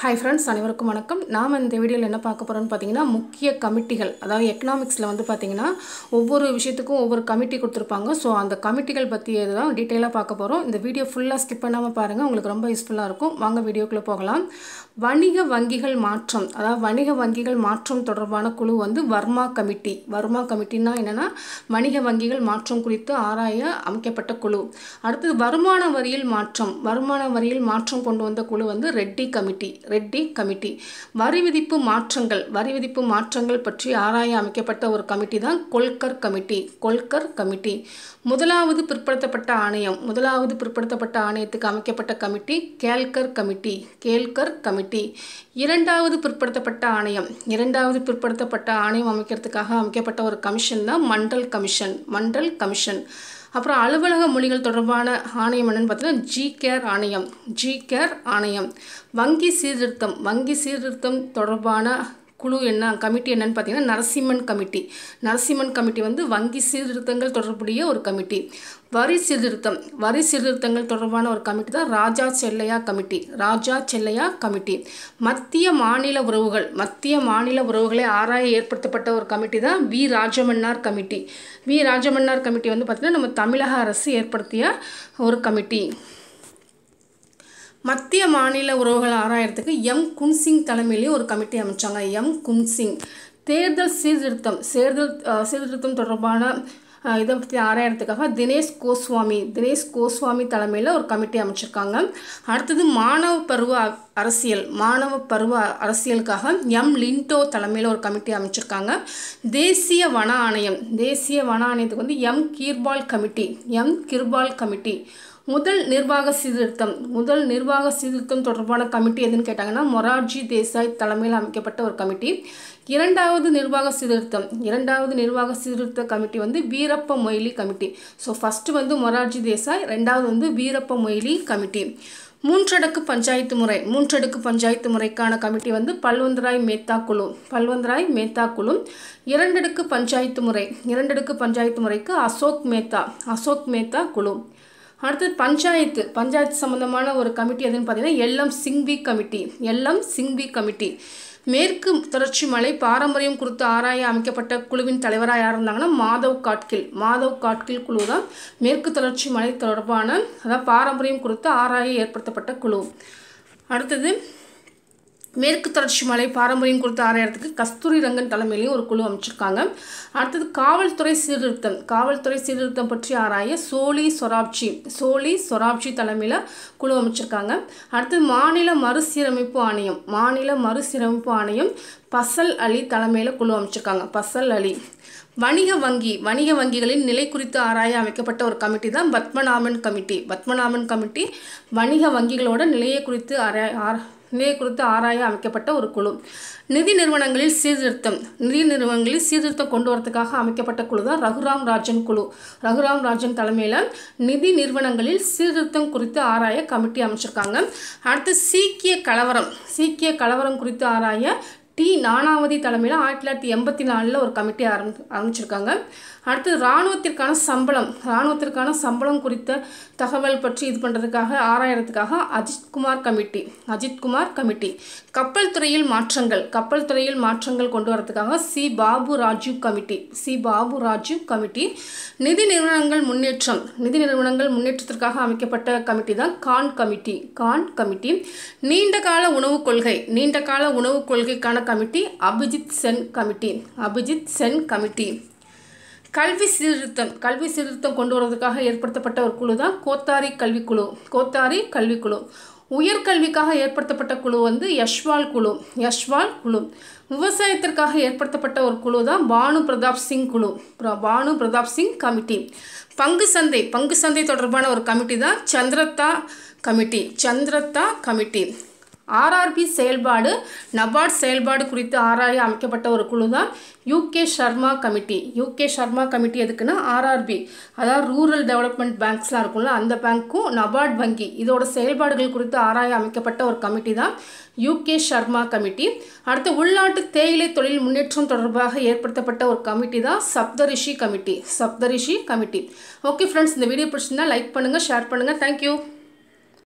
hi friends அனைவருக்கும் வணக்கம் நாம் இந்த வீடியோவில் என்ன பார்க்க போகிறோன்னு பார்த்தீங்கன்னா முக்கிய கமிட்டிகள் அதாவது எக்கனாமிக்ஸில் வந்து பார்த்தீங்கன்னா ஒவ்வொரு விஷயத்துக்கும் ஒவ்வொரு கமிட்டி கொடுத்துருப்பாங்க ஸோ அந்த கமிட்டிகள் பற்றி தான் டீட்டெயிலாக பார்க்க போகிறோம் இந்த வீடியோ ஃபுல்லாக ஸ்கிப் பண்ணாமல் பாருங்கள் உங்களுக்கு ரொம்ப யூஸ்ஃபுல்லாக இருக்கும் வாங்க வீடியோக்குள்ளே போகலாம் வணிக வங்கிகள் மாற்றம் அதாவது வணிக வங்கிகள் மாற்றம் தொடர்பான குழு வந்து வர்மா கமிட்டி வர்மா கமிட்டின்னா என்னென்னா வணிக வங்கிகள் மாற்றம் குறித்து ஆராய அமைக்கப்பட்ட குழு அடுத்தது வருமான வரியில் மாற்றம் வருமான வரியில் மாற்றம் கொண்டு வந்த குழு வந்து ரெட்டி கமிட்டி ரெட்டி கமிட்டி வரி விதிப்பு மாற்றங்கள் வரி விதிப்பு மாற்றங்கள் பற்றி ஆராய அமைக்கப்பட்ட ஒரு கமிட்டி தான் கொல்கர் கமிட்டி கொல்கர் கமிட்டி முதலாவது பிற்படுத்தப்பட்ட ஆணையம் முதலாவது பிற்படுத்தப்பட்ட ஆணையத்துக்கு அமைக்கப்பட்ட committee Kelkar committee Kelkar committee committee இரண்டாவது பிற்படுத்தப்பட்ட ஆணையம் இரண்டாவது பிற்படுத்தப்பட்ட ஆணையம் அமைக்கிறதுக்காக அமைக்கப்பட்ட ஒரு கமிஷன் தான் மண்டல் கமிஷன் மண்டல் கமிஷன் அப்புறம் அலுவலக மொழிகள் தொடர்பான ஆணையம் என்னென்னு பார்த்தீங்கன்னா ஜி கேர் ஆணையம் ஜி கேர் ஆணையம் வங்கி சீர்திருத்தம் வங்கி சீர்திருத்தம் தொடர்பான குழு என்ன கமிட்டி என்னன்னு பார்த்தீங்கன்னா நரசிம்மன் கமிட்டி நரசிம்மன் கமிட்டி வந்து வங்கி சீர்திருத்தங்கள் தொடர்புடைய ஒரு கமிட்டி வரி சீர்திருத்தம் வரி சீர்திருத்தங்கள் தொடர்பான ஒரு கமிட்டி தான் ராஜா செல்லையா கமிட்டி ராஜா செல்லையா கமிட்டி மத்திய மாநில உறவுகள் மத்திய மாநில உறவுகளை ஆராய ஏற்படுத்தப்பட்ட ஒரு கமிட்டி தான் V Rajamannar committee V Rajamannar committee வந்து பார்த்திங்கன்னா நம்ம தமிழக அரசு ஏற்படுத்திய ஒரு கமிட்டி மத்திய மாநில உறவுகள் ஆராயறதுக்கு எம் குன்சிங் தலைமையிலேயே ஒரு கமிட்டி அமைச்சாங்க எம் குன்சிங் தேர்தல் சீர்திருத்தம் தேர்தல் சீர்திருத்தம் தொடர்பான இதை பற்றி ஆராயறதுக்காக தினேஷ் கோஸ்வாமி தினேஷ் கோஸ்வாமி தலைமையில் ஒரு கமிட்டி அமைச்சிருக்காங்க அடுத்தது மாணவ பருவ அரசியல் மாணவ பருவ அரசியலுக்காக எம் லிண்டோ தலைமையில் ஒரு கமிட்டி அமைச்சிருக்காங்க தேசிய வன ஆணையம் தேசிய வன ஆணையத்துக்கு வந்து M Kirpal committee M Kirpal committee முதல் நிர்வாக சீர்திருத்தம் முதல் நிர்வாக சீர்திருத்தம் தொடர்பான கமிட்டி எதுன்னு கேட்டாங்கன்னா மொரார்ஜி தேசாய் தலைமையில் அமைக்கப்பட்ட ஒரு கமிட்டி இரண்டாவது நிர்வாக சீர்திருத்தம் இரண்டாவது நிர்வாக சீர்திருத்த கமிட்டி வந்து Veerappa Moily committee so first வந்து மொரார்ஜி தேசாய் ரெண்டாவது வந்து வீரப்ப மொய்லி கமிட்டி மூன்றடுக்கு பஞ்சாயத்து முறை மூன்றடுக்கு பஞ்சாயத்து முறைக்கான கமிட்டி வந்து பல்வந்தராய் மேத்தா குழு பல்வந்தராய் மேத்தா குழு இரண்டடுக்கு பஞ்சாயத்து முறை இரண்டடுக்கு பஞ்சாயத்து முறைக்கு அசோக் மேத்தா அசோக் மேத்தா குழு அடுத்தது பஞ்சாயத்து பஞ்சாயத்து சம்மந்தமான ஒரு கமிட்டி எதுன்னு பார்த்தீங்கன்னா L M Singhvi committee L M Singhvi committee மேற்கு தொடர்ச்சி மலை பாரம்பரியம் குறித்து ஆராய அமைக்கப்பட்ட குழுவின் தலைவராக யார் இருந்தாங்கன்னா மாதவ் காட்கில் மாதவ் காட்கில் குழு தான் மேற்கு தொடர்ச்சி மலை தொடர்பான அதாவது பாரம்பரியம் குறித்து ஆராய ஏற்படுத்தப்பட்ட குழு அடுத்தது மேற்கு தொடர்ச்சி மலை பாரம்பரியம் குறித்து ஆராயறதுக்கு கஸ்தூரி ரங்கன் தலைமையிலையும் ஒரு குழு அமைச்சிருக்காங்க அடுத்தது காவல்துறை சீர்திருத்தம் காவல்துறை சீர்திருத்தம் பற்றி ஆராய சோழி சொராப்ஜி சோழி சொராப்ஜி தலைமையில் குழு அமைச்சிருக்காங்க அடுத்தது மாநில மறுசீரமைப்பு ஆணையம் மாநில மறுசீரமைப்பு ஆணையம் பசல் அலி தலைமையில் குழு அமைச்சிருக்காங்க பசல் அலி வணிக வங்கி வணிக வங்கிகளின் நிலை குறித்து ஆராய அமைக்கப்பட்ட ஒரு கமிட்டி தான் பத்மநாபன் கமிட்டி பத்மநாபன் கமிட்டி வணிக வங்கிகளோட நிலையை குறித்து ஆராய நிலை குறித்து ஆராய அமைக்கப்பட்ட ஒரு குழு நிதி நிறுவனங்களில் சீர்திருத்தம் நிதி நிறுவனங்களில் சீர்திருத்தம் கொண்டு வரதுக்காக அமைக்கப்பட்ட குழு தான் ரகுராம் ராஜன் குழு ரகுராம் ராஜன் தலைமையில் நிதி நிறுவனங்களில் சீர்திருத்தம் குறித்து ஆராய கமிட்டி அமைச்சிருக்காங்க அடுத்து சீக்கிய கலவரம் சீக்கிய கலவரம் குறித்து ஆராய டி நானாவதி தலைமையில் ஆயிரத்தி தொள்ளாயிரத்தி எண்பத்தி நாலில் ஒரு கமிட்டி ஆரம் ஆரம்பிச்சிருக்காங்க அடுத்து இராணுவத்திற்கான சம்பளம் இராணுவத்திற்கான சம்பளம் குறித்த தகவல் பற்றி இது பண்ணுறதுக்காக ஆராயறதுக்காக அஜித்குமார் கமிட்டி அஜித்குமார் கமிட்டி கப்பல் துறையில் மாற்றங்கள் கப்பல் துறையில் மாற்றங்கள் கொண்டு வரதுக்காக C Babu Rajeev committee C Babu Rajeev committee நிதி நிறுவனங்கள் முன்னேற்றம் நிதி நிறுவனங்கள் முன்னேற்றத்திற்காக அமைக்கப்பட்ட கமிட்டி தான் கான் கமிட்டி கான் கமிட்டி நீண்ட கால உணவுக் கொள்கை நீண்ட கால உணவுக் கொள்கைக்கான committee Abhijit Sen committee Abhijit Sen committee கல்வி சீர்திருத்தம் கல்வி சீர்திருத்தம் கொண்டு வருவதற்காக ஏற்படுத்தப்பட்ட ஒரு குழு தான் கோத்தாரி கல்விக்குழு கோத்தாரி கல்விக்குழு உயர்கல்விக்காக ஏற்படுத்தப்பட்ட குழு வந்து யஷ்வால் குழு யஷ்வால் குழு விவசாயத்திற்காக ஏற்படுத்தப்பட்ட ஒரு குழு தான் பானு பிரதாப் சிங் குழு பானு பிரதாப் சிங் கமிட்டி பங்கு சந்தை பங்கு சந்தை தொடர்பான ஒரு கமிட்டி தான் சந்திரத்தா கமிட்டி சந்திரத்தா கமிட்டி ஆர்ஆர்பி செயல்பாடு நபார்ட் செயல்பாடு குறித்து ஆராய அமைக்கப்பட்ட ஒரு குழு தான் U K Sharma committee U K Sharma committee எதுக்குன்னா ஆர்ஆர்பி அதாவது ரூரல் டெவலப்மெண்ட் பேங்க்ஸ்லாம் இருக்கும்ல அந்த பேங்க்கும் நபார்ட் வங்கி இதோட செயல்பாடுகள் குறித்து ஆராய அமைக்கப்பட்ட ஒரு கமிட்டி தான் யூகே ஷர்மா கமிட்டி அடுத்து உள்நாட்டு தேயிலை தொழில் முன்னேற்றம் தொடர்பாக ஏற்படுத்தப்பட்ட ஒரு கமிட்டி தான் Saptarishi committee Saptarishi committee okay friends இந்த வீடியோ பிடிச்சிருந்தா லைக் பண்ணுங்கள் ஷேர் பண்ணுங்கள் தேங்க்யூ